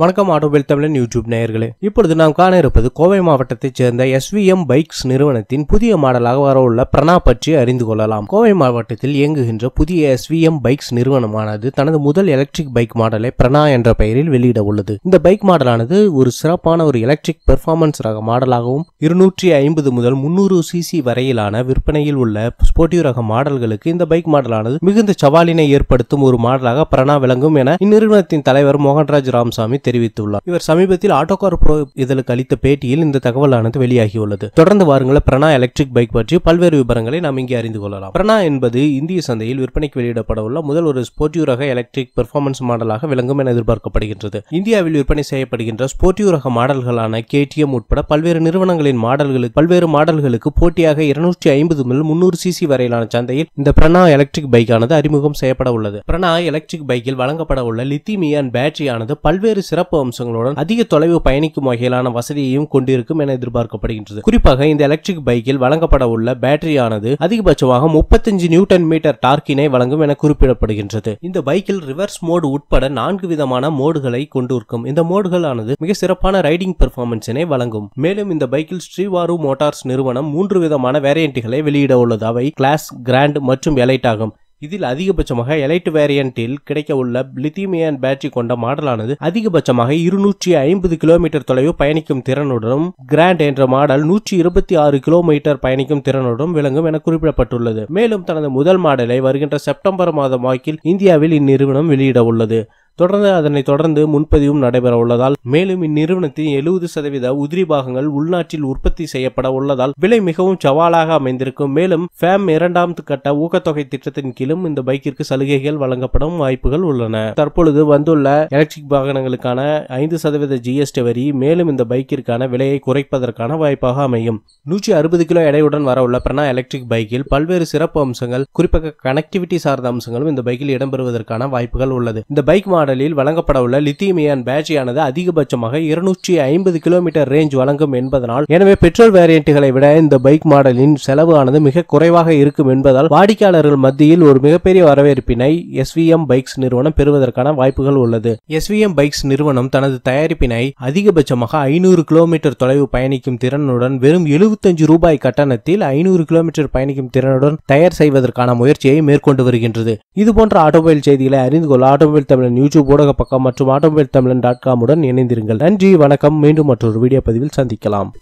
வணக்கம் ஆட்டோபில் தமிழன் யூடியூப் நேயர்களே இப்பொழுது நாம் காண இருப்பது கோவை மாவட்டத்தைச் சேர்ந்த எஸ்விஎம் பைக்ஸ் நிறுவனத்தின் புதிய மாடலாக வரவுள்ள பிரணா பற்றி அறிந்து கொள்ளலாம் கோவை மாவட்டத்தில் இயங்குகின்ற புதிய எஸ்விஎம் பைக்ஸ் நிறுவனமானது தனது முதல் எலக்ட்ரிக் பைக் மாடலை பிரணா என்ற பெயரில் வெளியிட உள்ளது இந்த பைக் மாடலானது ஒரு சிறப்பான ஒரு எலக்ட்ரிக் பெர்ஃபார்மன்ஸ் ரக மாடலாகவும் இருநூற்றி ஐம்பது முதல் முன்னூறு சிசி வரையிலான விற்பனையில் உள்ள ஸ்போர்ட்டிவ் ரக மாடல்களுக்கு இந்த பைக் மாடலானது மிகுந்த சவாலினை ஏற்படுத்தும் ஒரு மாடலாக பிரணா விளங்கும் என இந்நிறுவனத்தின் தலைவர் மோகன்ராஜ் ராம்சாமி தெரிவித்துள்ளார் இவர் சமீபத்தில் ஆட்டோகார் ப்ரோ இதழுக்கு அளித்த பேட்டியில் இந்த தகவலானது வெளியாகியுள்ளது தொடர்ந்து வாருங்கள் பிரணா எலக்ட்ரிக் பைக் பற்றி பல்வேறு விவரங்களை நாம் இங்கே அறிந்து கொள்ளலாம் பிரணா என்பது இந்திய சந்தையில் விற்பனைக்கு வெளியிடப்பட உள்ள முதல் ஒரு ஸ்போர்ட்டிவ் ரக எலக்ட்ரிக் பெர்ஃபார்மன்ஸ் மாடலாக விளங்கும் என எதிர்பார்க்கப்படுகின்றது இந்தியாவில் விற்பனை செய்யப்படுகின்ற ஸ்போர்ட்டிவ் ரக மாடல்களான கேடிஎம் உட்பட பல்வேறு நிறுவனங்களின் மாடல்களுக்கு பல்வேறு மாடல்களுக்கு போட்டியாக இருநூற்றி ஐம்பது முதல் முன்னூறு சிசி வரையிலான சந்தையில் இந்த பிரணா எலக்ட்ரிக் பைக் ஆனது அறிமுகம் செய்யப்பட உள்ளது பிரணா எலக்ட்ரிக் பைக்கில் வழங்கப்பட உள்ள லித்திமியான் பேட்டரியானது பல்வேறு சிறப்பு அம்சங்களுடன் அதிக தொலைவு பயணிக்கும் வகையிலான வசதியையும் கொண்டிருக்கும் என எதிர்பார்க்கப்படுகின்றது குறிப்பாக இந்த எலக்ட்ரிக் பைக்கில் வழங்கப்பட உள்ள பேட்டரியானது அதிகபட்சமாக முப்பத்தஞ்சு நியூட்டன் மீட்டர் டார்க்கினை வழங்கும் என குறிப்பிடப்படுகின்றது இந்த பைக்கில் ரிவர்ஸ் மோடு உட்பட நான்கு விதமான மோடுகளை கொண்டிருக்கும் இந்த மோடுகளானது மிக சிறப்பான ரைடிங் பெர்ஃபார்மன்ஸினை வழங்கும் மேலும் இந்த பைக்கில் ஸ்ரீவாரு மோட்டார்ஸ் நிறுவனம் மூன்று விதமான வேரியன்ட்டுகளை வெளியிட உள்ளது அவை கிளாஸ் கிராண்ட் மற்றும் எலைட் ஆகும் இதில் அதிகபட்சமாக எலைட் வேரியண்டில் கிடைக்க உள்ள லித்தியமியன் பேட்டரி கொண்ட மாடலானது அதிகபட்சமாக இருநூற்றி ஐம்பது கிலோமீட்டர் தொலைவு பயணிக்கும் திறனுடனும் கிராண்ட் என்ற மாடல் நூற்றி இருபத்தி ஆறு கிலோமீட்டர் பயணிக்கும் திறனுடன் விளங்கும் என குறிப்பிடப்பட்டுள்ளது மேலும் தனது முதல் மாடலை வருகின்ற செப்டம்பர் மாதம் வாக்கில் இந்தியாவில் இந்நிறுவனம் வெளியிட உள்ளது தொடர்ந்து அதனை தொடர்ந்து முன்பதிவும் நடைபெற உள்ளதால் மேலும் இந்நிறுவனத்தின் எழுபது சதவீத உதிரி பாகங்கள் உள்நாட்டில் உற்பத்தி செய்யப்பட உள்ளதால் விலை மிகவும் சவாலாக அமைந்திருக்கும் மேலும் ஃபேம் இரண்டாம் கட்ட ஊக்கத்தொகை திட்டத்தின் கீழும் இந்த பைக்கிற்கு சலுகைகள் வழங்கப்படும் வாய்ப்புகள் உள்ளன தற்பொழுது வந்துள்ள எலக்ட்ரிக் வாகனங்களுக்கான ஐந்து சதவீத ஜிஎஸ்டி வரி மேலும் இந்த பைக்கிற்கான விலையை குறைப்பதற்கான வாய்ப்பாக அமையும் நூற்றி அறுபது கிலோ எடையுடன் வரவுள்ள பிரணா எலக்ட்ரிக் பைக்கில் பல்வேறு சிறப்பு அம்சங்கள் குறிப்பாக கனெக்டிவிட்டி சார்ந்த அம்சங்களும் இந்த பைக்கில் இடம்பெறுவதற்கான வாய்ப்புகள் உள்ளது இந்த பைக் மாடல் மாடலில் வழங்கப்படவுள்ள லித்தியம் இயான் பேட்டரியானது அதிகபட்சமாக இருநூற்றி ஐம்பது கிலோமீட்டர் ரேஞ்ச் வழங்கும் என்பதனால் எனவே பெட்ரோல் வேரியண்ட்டுகளை விட இந்த பைக் மாடலின் செலவு ஆனது மிக குறைவாக இருக்கும் என்பதால் வாடிக்கையாளர்கள் மத்தியில் ஒரு மிகப்பெரிய வரவேற்பினை எஸ்விஎம் பைக்ஸ் நிறுவனம் பெறுவதற்கான வாய்ப்புகள் உள்ளது எஸ்விஎம் பைக்ஸ் நிறுவனம் தனது தயாரிப்பினை அதிகபட்சமாக ஐநூறு கிலோமீட்டர் தொலைவு பயணிக்கும் திறனுடன் வெறும் எழுபத்தஞ்சு ரூபாய் கட்டணத்தில் ஐநூறு கிலோமீட்டர் பயணிக்கும் திறனுடன் தயார் செய்வதற்கான முயற்சியை மேற்கொண்டு வருகின்றது இதுபோன்ற ஆட்டோமொபைல் செய்திகளை அறிந்து கொள்ள ஆட்டோமொபைல் தமிழ் நியூஸ் யூடியூப் ஊடக பக்கம் மற்றும் ஆட்டோமொபைல் தமிழன் டாட் காமுடன் இணைந்திருங்கள் நன்றி வணக்கம் மீண்டும் மற்றொரு வீடியோ பதிவில் சந்திக்கலாம்